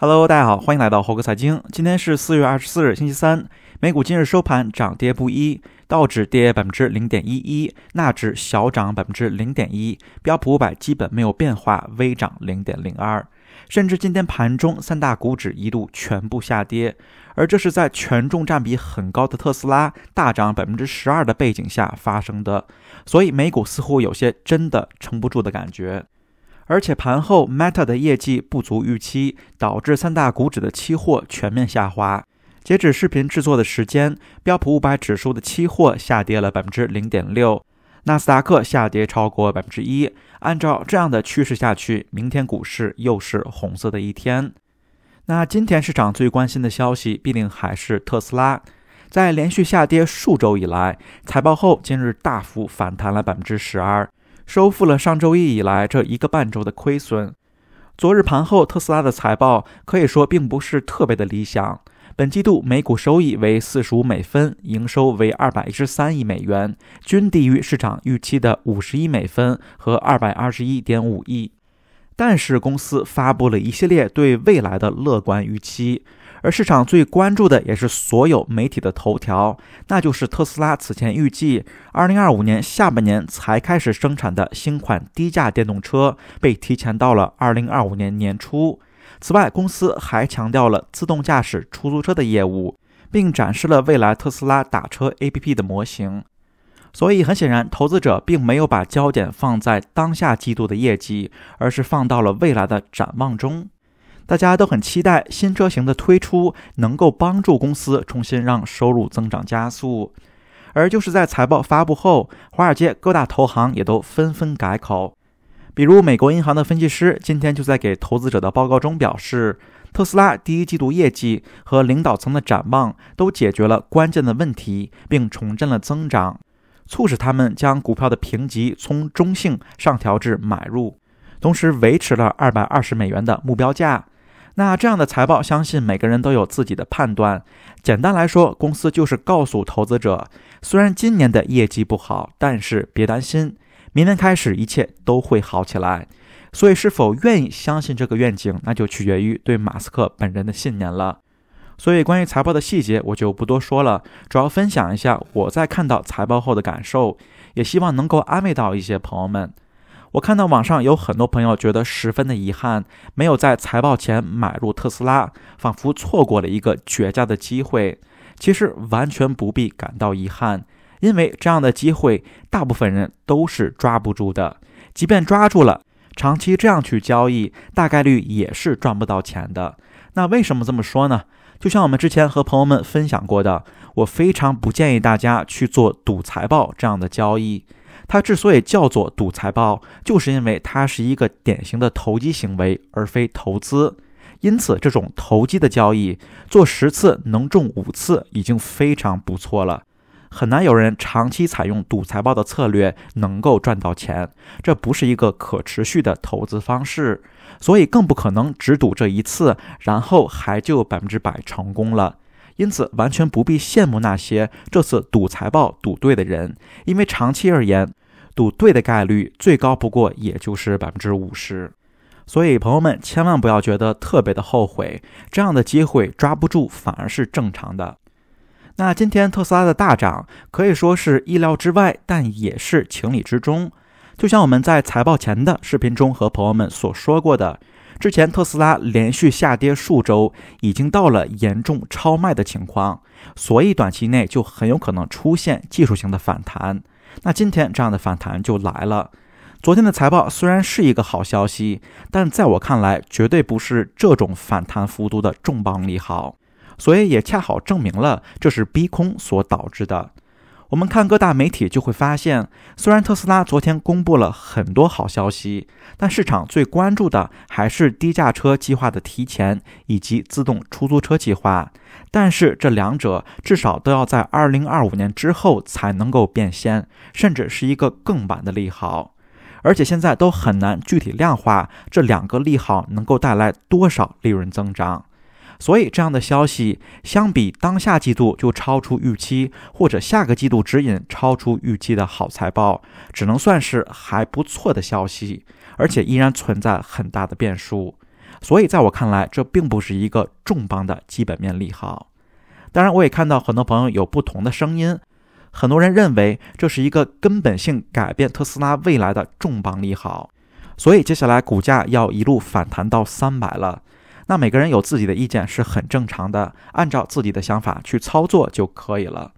Hello，大家好，欢迎来到猴哥财经。今天是四月二十四日，星期三。美股今日收盘涨跌不一，道指跌百分之零点一一，纳指小涨百分之零点一，标普五百基本没有变化，微涨零点零二。甚至今天盘中三大股指一度全部下跌，而这是在权重占比很高的特斯拉大涨百分之十二的背景下发生的。所以美股似乎有些真的撑不住的感觉。而且盘后，Meta 的业绩不足预期，导致三大股指的期货全面下滑。截止视频制作的时间，标普五百指数的期货下跌了百分之零点六，纳斯达克下跌超过百分之一。按照这样的趋势下去，明天股市又是红色的一天。那今天市场最关心的消息，必定还是特斯拉，在连续下跌数周以来，财报后今日大幅反弹了百分之十二。收复了上周一以来这一个半周的亏损。昨日盘后，特斯拉的财报可以说并不是特别的理想。本季度每股收益为四十五美分，营收为二百一十三亿美元，均低于市场预期的五十一美分和二百二十一点五亿。但是，公司发布了一系列对未来的乐观预期。而市场最关注的也是所有媒体的头条，那就是特斯拉此前预计2025年下半年才开始生产的新款低价电动车被提前到了2025年年初。此外，公司还强调了自动驾驶出租车的业务，并展示了未来特斯拉打车 APP 的模型。所以，很显然，投资者并没有把焦点放在当下季度的业绩，而是放到了未来的展望中。大家都很期待新车型的推出能够帮助公司重新让收入增长加速，而就是在财报发布后，华尔街各大投行也都纷纷改口。比如，美国银行的分析师今天就在给投资者的报告中表示，特斯拉第一季度业绩和领导层的展望都解决了关键的问题，并重振了增长，促使他们将股票的评级从中性上调至买入，同时维持了二百二十美元的目标价。那这样的财报，相信每个人都有自己的判断。简单来说，公司就是告诉投资者，虽然今年的业绩不好，但是别担心，明年开始一切都会好起来。所以，是否愿意相信这个愿景，那就取决于对马斯克本人的信念了。所以，关于财报的细节，我就不多说了，主要分享一下我在看到财报后的感受，也希望能够安慰到一些朋友们。我看到网上有很多朋友觉得十分的遗憾，没有在财报前买入特斯拉，仿佛错过了一个绝佳的机会。其实完全不必感到遗憾，因为这样的机会，大部分人都是抓不住的。即便抓住了，长期这样去交易，大概率也是赚不到钱的。那为什么这么说呢？就像我们之前和朋友们分享过的，我非常不建议大家去做赌财报这样的交易。它之所以叫做赌财报，就是因为它是一个典型的投机行为，而非投资。因此，这种投机的交易做十次能中五次，已经非常不错了。很难有人长期采用赌财报的策略能够赚到钱，这不是一个可持续的投资方式。所以，更不可能只赌这一次，然后还就百分之百成功了。因此，完全不必羡慕那些这次赌财报赌对的人，因为长期而言，赌对的概率最高不过也就是百分之五十。所以，朋友们千万不要觉得特别的后悔，这样的机会抓不住反而是正常的。那今天特斯拉的大涨可以说是意料之外，但也是情理之中。就像我们在财报前的视频中和朋友们所说过的。之前特斯拉连续下跌数周，已经到了严重超卖的情况，所以短期内就很有可能出现技术性的反弹。那今天这样的反弹就来了。昨天的财报虽然是一个好消息，但在我看来绝对不是这种反弹幅度的重磅利好，所以也恰好证明了这是逼空所导致的。我们看各大媒体就会发现，虽然特斯拉昨天公布了很多好消息，但市场最关注的还是低价车计划的提前以及自动出租车计划。但是这两者至少都要在二零二五年之后才能够变现，甚至是一个更晚的利好。而且现在都很难具体量化这两个利好能够带来多少利润增长。所以，这样的消息相比当下季度就超出预期，或者下个季度指引超出预期的好财报，只能算是还不错的消息，而且依然存在很大的变数。所以，在我看来，这并不是一个重磅的基本面利好。当然，我也看到很多朋友有不同的声音，很多人认为这是一个根本性改变特斯拉未来的重磅利好，所以接下来股价要一路反弹到三百了。那每个人有自己的意见是很正常的，按照自己的想法去操作就可以了。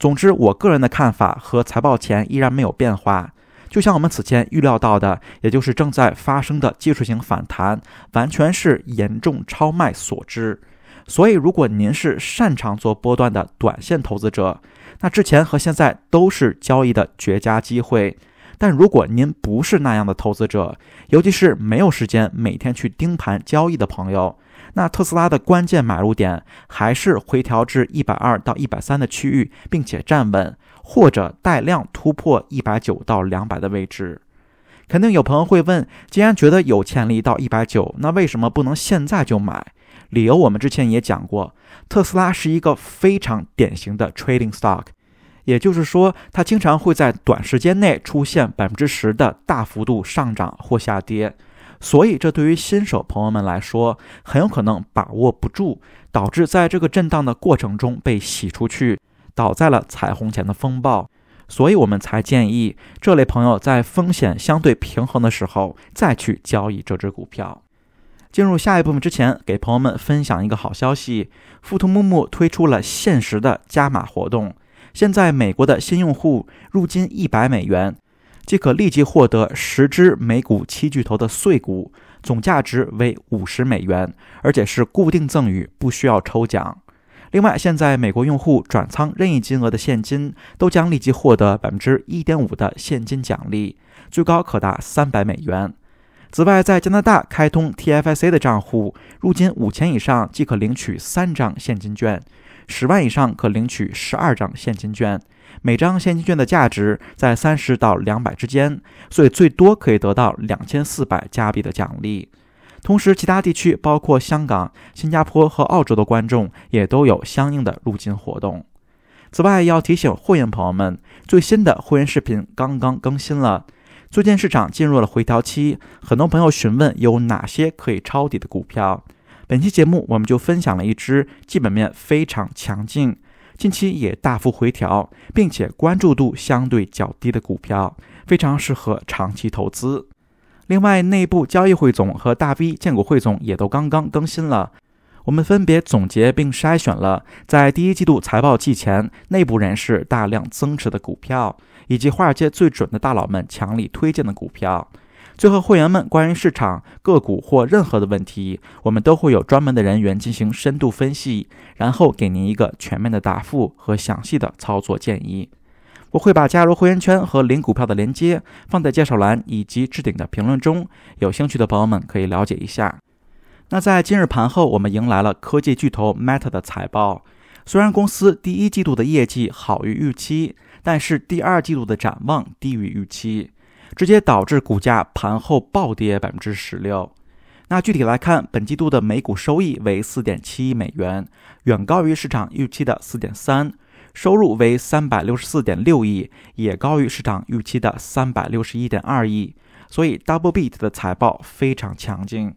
总之，我个人的看法和财报前依然没有变化，就像我们此前预料到的，也就是正在发生的技术性反弹，完全是严重超卖所致。所以，如果您是擅长做波段的短线投资者，那之前和现在都是交易的绝佳机会。但如果您不是那样的投资者，尤其是没有时间每天去盯盘交易的朋友，那特斯拉的关键买入点还是回调至一百二到一百三的区域，并且站稳或者带量突破一百九到两百的位置。肯定有朋友会问，既然觉得有潜力到一百九，那为什么不能现在就买？理由我们之前也讲过，特斯拉是一个非常典型的 trading stock。也就是说，它经常会在短时间内出现百分之十的大幅度上涨或下跌，所以这对于新手朋友们来说，很有可能把握不住，导致在这个震荡的过程中被洗出去，倒在了彩虹前的风暴。所以我们才建议这类朋友在风险相对平衡的时候再去交易这只股票。进入下一部分之前，给朋友们分享一个好消息：富途木木推出了限时的加码活动。现在，美国的新用户入金一百美元，即可立即获得十只美股七巨头的碎股，总价值为五十美元，而且是固定赠与，不需要抽奖。另外，现在美国用户转仓任意金额的现金，都将立即获得百分之一点五的现金奖励，最高可达三百美元。此外，在加拿大开通 TFSA 的账户，入金五千以上即可领取三张现金券，十万以上可领取十二张现金券，每张现金券的价值在三十到两百之间，所以最多可以得到两千四百加币的奖励。同时，其他地区包括香港、新加坡和澳洲的观众也都有相应的入金活动。此外，要提醒会员朋友们，最新的会员视频刚刚更新了。最近市场进入了回调期，很多朋友询问有哪些可以抄底的股票。本期节目我们就分享了一只基本面非常强劲、近期也大幅回调，并且关注度相对较低的股票，非常适合长期投资。另外，内部交易汇总和大 V 建股汇总也都刚刚更新了。我们分别总结并筛选了在第一季度财报季前内部人士大量增持的股票，以及华尔街最准的大佬们强力推荐的股票。最后，会员们关于市场个股或任何的问题，我们都会有专门的人员进行深度分析，然后给您一个全面的答复和详细的操作建议。我会把加入会员圈和领股票的链接放在介绍栏以及置顶的评论中，有兴趣的朋友们可以了解一下。那在今日盘后，我们迎来了科技巨头 Meta 的财报。虽然公司第一季度的业绩好于预期，但是第二季度的展望低于预期，直接导致股价盘后暴跌百分之十六。那具体来看，本季度的每股收益为四点七亿美元，远高于市场预期的四点三；收入为三百六十四点六亿，也高于市场预期的三百六十一点二亿。所以 Double Beat 的财报非常强劲。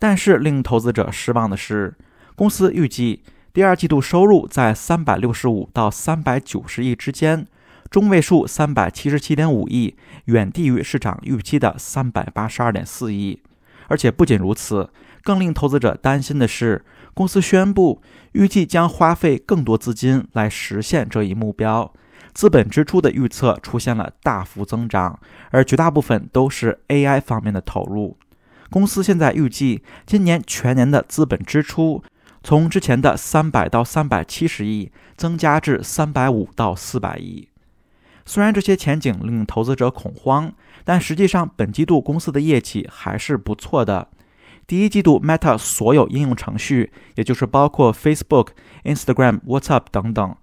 但是令投资者失望的是，公司预计第二季度收入在三百六十五到三百九十亿之间，中位数三百七十七点五亿，远低于市场预期的三百八十二点四亿。而且不仅如此，更令投资者担心的是，公司宣布预计将花费更多资金来实现这一目标，资本支出的预测出现了大幅增长，而绝大部分都是 AI 方面的投入。公司现在预计今年全年的资本支出从之前的三百到三百七十亿增加至三百五到四百亿。虽然这些前景令投资者恐慌，但实际上本季度公司的业绩还是不错的。第一季度 Meta 所有应用程序，也就是包括 Facebook、Instagram、WhatsApp 等等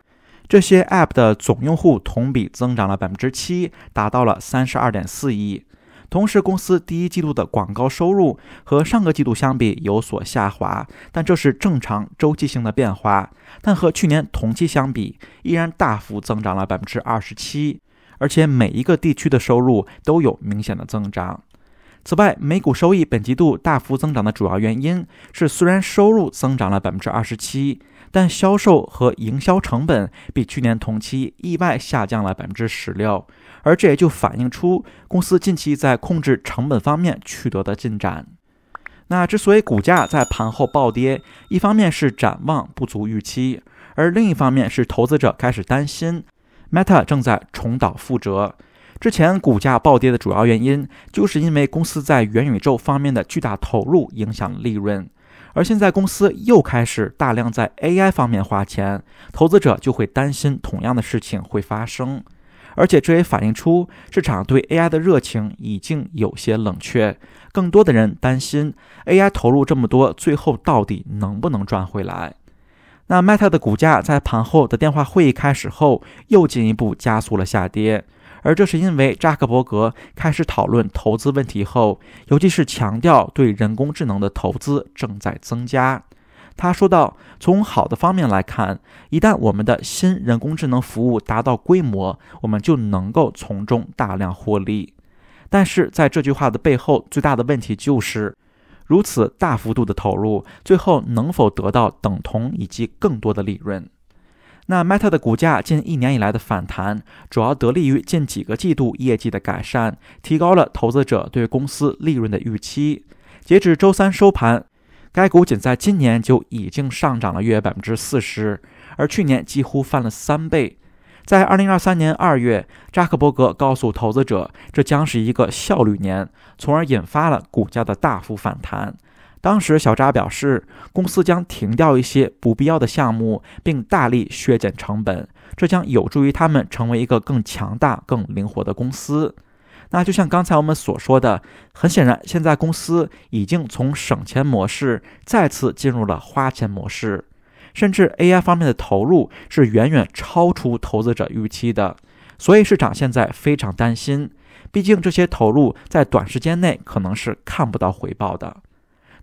这些 App 的总用户同比增长了百分之七，达到了三十二点四亿。同时，公司第一季度的广告收入和上个季度相比有所下滑，但这是正常周期性的变化。但和去年同期相比，依然大幅增长了百分之二十七，而且每一个地区的收入都有明显的增长。此外，每股收益本季度大幅增长的主要原因是，虽然收入增长了百分之二十七。但销售和营销成本比去年同期意外下降了百分之十六，而这也就反映出公司近期在控制成本方面取得的进展。那之所以股价在盘后暴跌，一方面是展望不足预期，而另一方面是投资者开始担心 Meta 正在重蹈覆辙。之前股价暴跌的主要原因，就是因为公司在元宇宙方面的巨大投入影响利润。而现在公司又开始大量在 AI 方面花钱，投资者就会担心同样的事情会发生，而且这也反映出市场对 AI 的热情已经有些冷却。更多的人担心 AI 投入这么多，最后到底能不能赚回来？那 Meta 的股价在盘后的电话会议开始后，又进一步加速了下跌。而这是因为扎克伯格开始讨论投资问题后，尤其是强调对人工智能的投资正在增加。他说道：“从好的方面来看，一旦我们的新人工智能服务达到规模，我们就能够从中大量获利。但是，在这句话的背后，最大的问题就是，如此大幅度的投入，最后能否得到等同以及更多的利润？”那 Meta 的股价近一年以来的反弹，主要得力于近几个季度业绩的改善，提高了投资者对公司利润的预期。截止周三收盘，该股仅在今年就已经上涨了约百分之四十，而去年几乎翻了三倍。在二零二三年二月，扎克伯格告诉投资者，这将是一个效率年，从而引发了股价的大幅反弹。当时，小扎表示，公司将停掉一些不必要的项目，并大力削减成本，这将有助于他们成为一个更强大、更灵活的公司。那就像刚才我们所说的，很显然，现在公司已经从省钱模式再次进入了花钱模式，甚至 AI 方面的投入是远远超出投资者预期的。所以，市场现在非常担心，毕竟这些投入在短时间内可能是看不到回报的。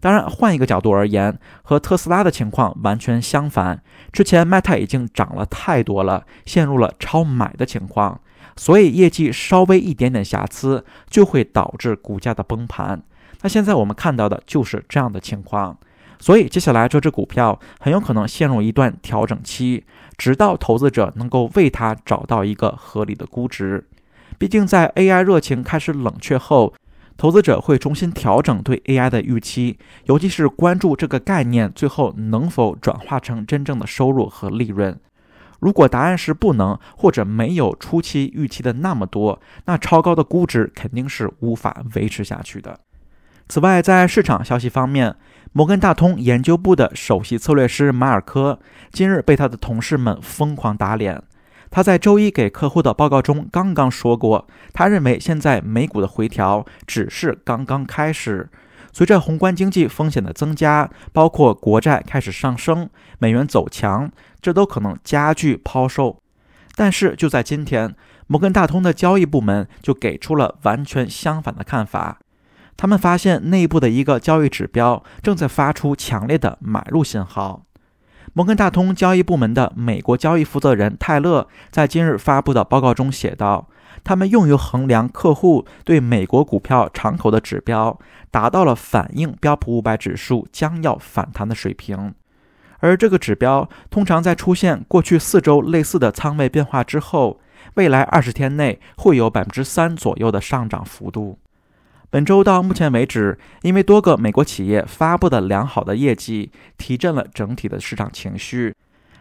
当然，换一个角度而言，和特斯拉的情况完全相反。之前 t 太已经涨了太多了，陷入了超买的情况，所以业绩稍微一点点瑕疵就会导致股价的崩盘。那现在我们看到的就是这样的情况，所以接下来这只股票很有可能陷入一段调整期，直到投资者能够为它找到一个合理的估值。毕竟，在 AI 热情开始冷却后。投资者会重新调整对 AI 的预期，尤其是关注这个概念最后能否转化成真正的收入和利润。如果答案是不能，或者没有初期预期的那么多，那超高的估值肯定是无法维持下去的。此外，在市场消息方面，摩根大通研究部的首席策略师马尔科今日被他的同事们疯狂打脸。他在周一给客户的报告中刚刚说过，他认为现在美股的回调只是刚刚开始。随着宏观经济风险的增加，包括国债开始上升、美元走强，这都可能加剧抛售。但是就在今天，摩根大通的交易部门就给出了完全相反的看法。他们发现内部的一个交易指标正在发出强烈的买入信号。摩根大通交易部门的美国交易负责人泰勒在今日发布的报告中写道：“他们用于衡量客户对美国股票敞口的指标，达到了反映标普五百指数将要反弹的水平。而这个指标通常在出现过去四周类似的仓位变化之后，未来二十天内会有百分之三左右的上涨幅度。”本周到目前为止，因为多个美国企业发布的良好的业绩，提振了整体的市场情绪。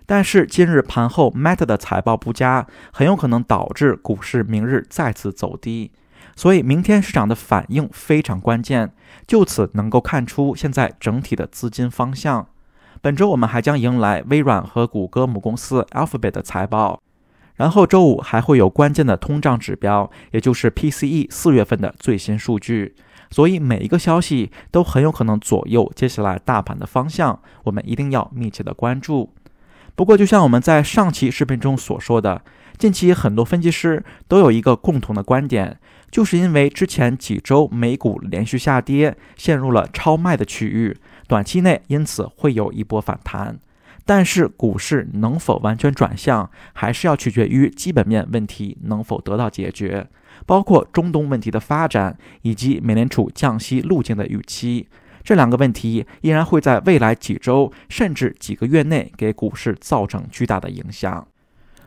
但是今日盘后，Meta 的财报不佳，很有可能导致股市明日再次走低。所以明天市场的反应非常关键，就此能够看出现在整体的资金方向。本周我们还将迎来微软和谷歌母公司 Alphabet 的财报。然后周五还会有关键的通胀指标，也就是 P C E 四月份的最新数据，所以每一个消息都很有可能左右接下来大盘的方向，我们一定要密切的关注。不过，就像我们在上期视频中所说的，近期很多分析师都有一个共同的观点，就是因为之前几周美股连续下跌，陷入了超卖的区域，短期内因此会有一波反弹。但是股市能否完全转向，还是要取决于基本面问题能否得到解决，包括中东问题的发展以及美联储降息路径的预期。这两个问题依然会在未来几周甚至几个月内给股市造成巨大的影响。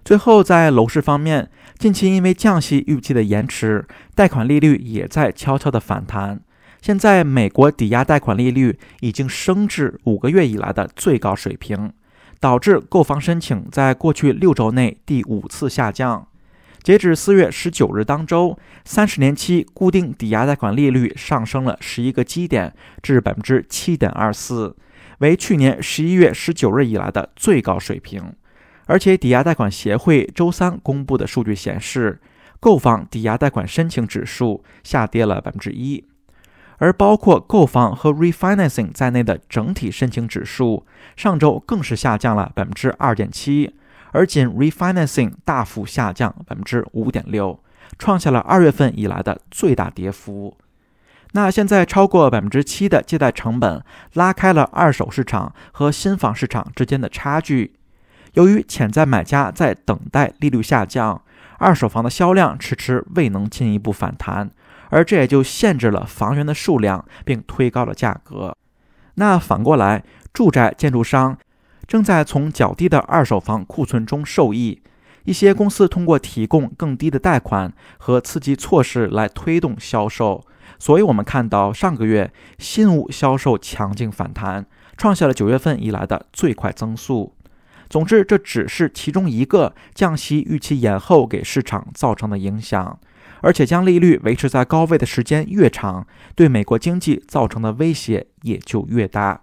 最后，在楼市方面，近期因为降息预期的延迟，贷款利率也在悄悄的反弹。现在，美国抵押贷款利率已经升至五个月以来的最高水平。导致购房申请在过去六周内第五次下降。截至四月十九日当周，三十年期固定抵押贷款利率上升了十一个基点至百分之七点二四，为去年十一月十九日以来的最高水平。而且，抵押贷款协会周三公布的数据显示，购房抵押贷款申请指数下跌了百分之一。而包括购房和 refinancing 在内的整体申请指数，上周更是下降了百分之二点七，而仅 refinancing 大幅下降百分之五点六，创下了二月份以来的最大跌幅。那现在超过百分之七的借贷成本拉开了二手市场和新房市场之间的差距。由于潜在买家在等待利率下降，二手房的销量迟迟未能进一步反弹。而这也就限制了房源的数量，并推高了价格。那反过来，住宅建筑商正在从较低的二手房库存中受益。一些公司通过提供更低的贷款和刺激措施来推动销售。所以，我们看到上个月新屋销售强劲反弹，创下了九月份以来的最快增速。总之，这只是其中一个降息预期延后给市场造成的影响。而且将利率维持在高位的时间越长，对美国经济造成的威胁也就越大。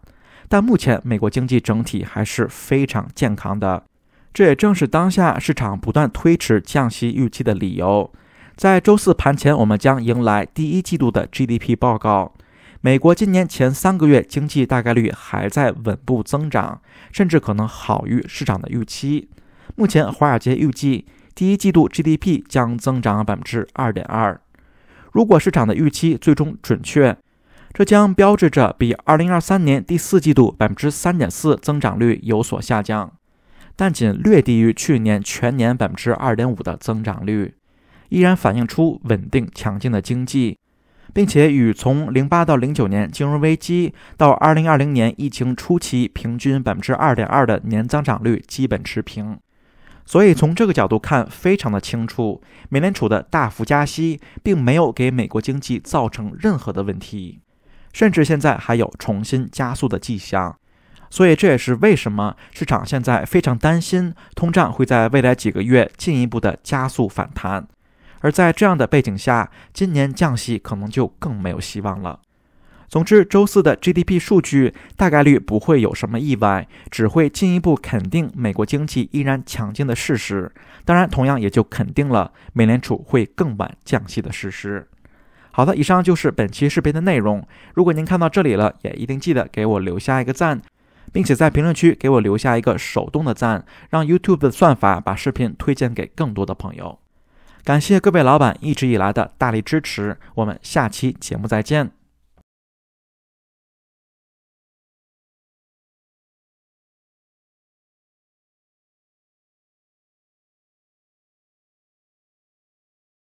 但目前美国经济整体还是非常健康的，这也正是当下市场不断推迟降息预期的理由。在周四盘前，我们将迎来第一季度的 GDP 报告。美国今年前三个月经济大概率还在稳步增长，甚至可能好于市场的预期。目前，华尔街预计。第一季度 GDP 将增长百分之二点二。如果市场的预期最终准确，这将标志着比二零二三年第四季度百分之三点四增长率有所下降，但仅略低于去年全年百分之二点五的增长率，依然反映出稳定强劲的经济，并且与从零八到零九年金融危机到二零二零年疫情初期平均百分之二点二的年增长率基本持平。所以从这个角度看，非常的清楚，美联储的大幅加息并没有给美国经济造成任何的问题，甚至现在还有重新加速的迹象。所以这也是为什么市场现在非常担心通胀会在未来几个月进一步的加速反弹，而在这样的背景下，今年降息可能就更没有希望了。总之，周四的 GDP 数据大概率不会有什么意外，只会进一步肯定美国经济依然强劲的事实。当然，同样也就肯定了美联储会更晚降息的事实。好的，以上就是本期视频的内容。如果您看到这里了，也一定记得给我留下一个赞，并且在评论区给我留下一个手动的赞，让 YouTube 的算法把视频推荐给更多的朋友。感谢各位老板一直以来的大力支持。我们下期节目再见。